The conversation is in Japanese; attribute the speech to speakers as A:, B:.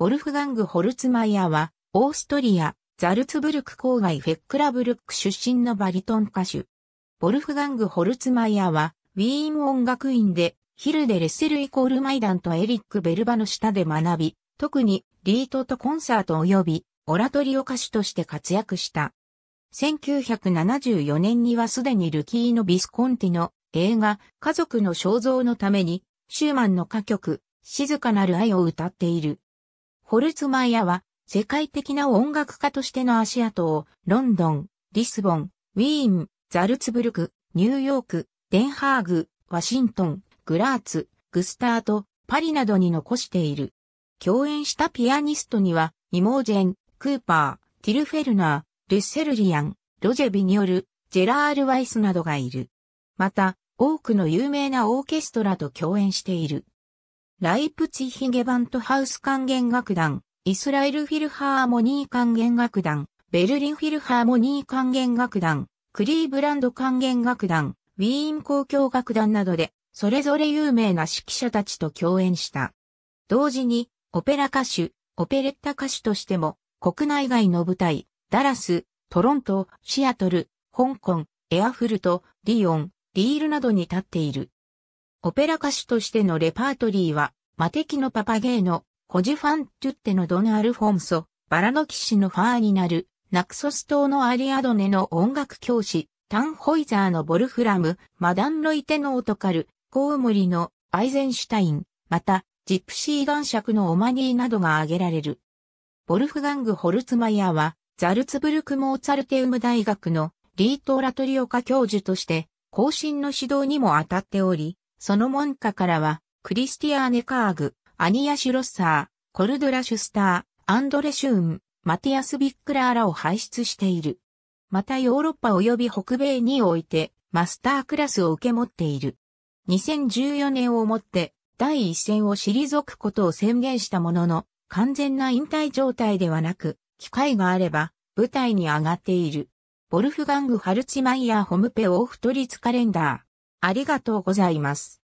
A: ボルフガング・ホルツマイヤは、オーストリア、ザルツブルク郊外フェックラブルック出身のバリトン歌手。ボルフガング・ホルツマイヤは、ウィーン音楽院で、ヒルデ・レッセルイコールマイダンとエリック・ベルバの下で学び、特にリートとコンサート及び、オラトリオ歌手として活躍した。1974年にはすでにルキーノ・ビスコンティの映画、家族の肖像のために、シューマンの歌曲、静かなる愛を歌っている。ホルツマイヤは世界的な音楽家としての足跡をロンドン、リスボン、ウィーン、ザルツブルク、ニューヨーク、デンハーグ、ワシントン、グラーツ、グスタート、パリなどに残している。共演したピアニストには、イモージェン、クーパー、ティルフェルナー、ルッセルリアン、ロジェビによる、ジェラール・ワイスなどがいる。また、多くの有名なオーケストラと共演している。ライプチヒゲバントハウス管弦楽団、イスラエルフィルハーモニー管弦楽団、ベルリンフィルハーモニー管弦楽団、クリーブランド管弦楽団、ウィーン交響楽団などで、それぞれ有名な指揮者たちと共演した。同時に、オペラ歌手、オペレッタ歌手としても、国内外の舞台、ダラス、トロント、シアトル、香港、エアフルト、リオン、リールなどに立っている。オペラ歌手としてのレパートリーは、マテキのパパゲーノ、ホジファン・トゥッテのドナ・アルフォンソ、バラの騎士のファーになる、ナクソス島のアリアドネの音楽教師、タンホイザーのボルフラム、マダンロイテのオトカル、コウモリのアイゼンシュタイン、また、ジプシー男爵のオマニーなどが挙げられる。ボルフガング・ホルツマイヤーは、ザルツブルク・モーツァルテウム大学のリート・ラトリオカ教授として、後進の指導にも当たっており、その門下からは、クリスティアーネ・カーグ、アニア・シュロッサー、コルドラ・シュスター、アンドレ・シューン、マティアス・ビックラーらを輩出している。またヨーロッパ及び北米において、マスタークラスを受け持っている。2014年をもって、第一線を退くことを宣言したものの、完全な引退状態ではなく、機会があれば、舞台に上がっている。ボルフガング・ハルツマイヤー・ホムペ・オーフトリツ・カレンダー。ありがとうございます。